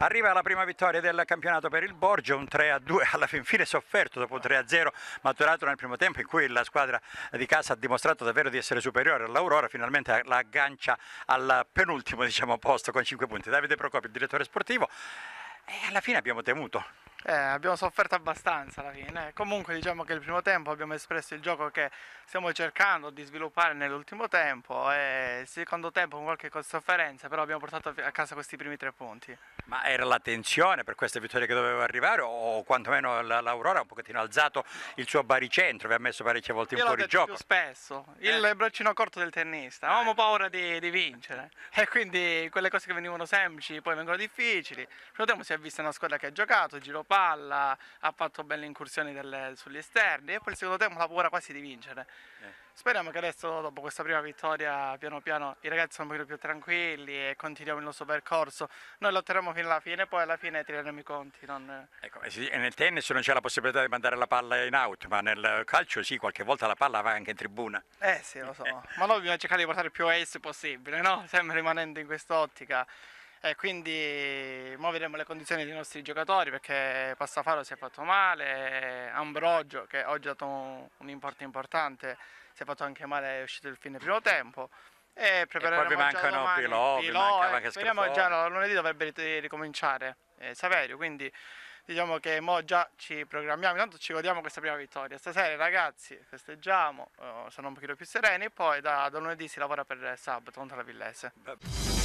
Arriva la prima vittoria del campionato per il Borgia, un 3-2 alla fin fine sofferto dopo un 3-0 maturato nel primo tempo in cui la squadra di casa ha dimostrato davvero di essere superiore all'Aurora, finalmente la aggancia al penultimo diciamo, posto con 5 punti. Davide Procopio, il direttore sportivo, e alla fine abbiamo temuto eh, abbiamo sofferto abbastanza alla fine. Comunque diciamo che il primo tempo abbiamo espresso il gioco che stiamo cercando di sviluppare nell'ultimo tempo e il secondo tempo con qualche sofferenza, però abbiamo portato a casa questi primi tre punti. Ma era la tensione per queste vittorie che doveva arrivare o quantomeno l'Aurora ha un pochettino alzato il suo baricentro, vi ha messo parecchie volte in fuori gioco? spesso, il eh. braccino corto del tennista, eh. avevamo paura di, di vincere e quindi quelle cose che venivano semplici poi vengono difficili. Il primo tempo si è vista una squadra che ha giocato, giro pari palla, ha fatto belle incursioni delle, sugli esterni e poi il secondo tempo paura quasi di vincere. Eh. Speriamo che adesso, dopo questa prima vittoria, piano piano i ragazzi sono un pochino più tranquilli e continuiamo il nostro percorso. Noi lotteremo fino alla fine, e poi alla fine tireremo i conti. Non... Ecco, eh nel tennis non c'è la possibilità di mandare la palla in out, ma nel calcio sì, qualche volta la palla va anche in tribuna. Eh sì, lo so, ma noi dobbiamo cercare di portare più ace possibile, no? Sempre rimanendo in quest'ottica. E eh, quindi vedremo le condizioni dei nostri giocatori perché Passafaro si è fatto male, Ambrogio che oggi ha dato un, un importo importante si è fatto anche male, è uscito il fine primo tempo e prepareremo e poi vi mancano domani, Pilò, Pilò vi eh, anche speriamo già lunedì dovrebbe ricominciare eh, Saverio quindi diciamo che mo già ci programmiamo intanto ci godiamo questa prima vittoria stasera ragazzi festeggiamo oh, sono un pochino più sereni poi da, da lunedì si lavora per sabato contro la Villese Beh.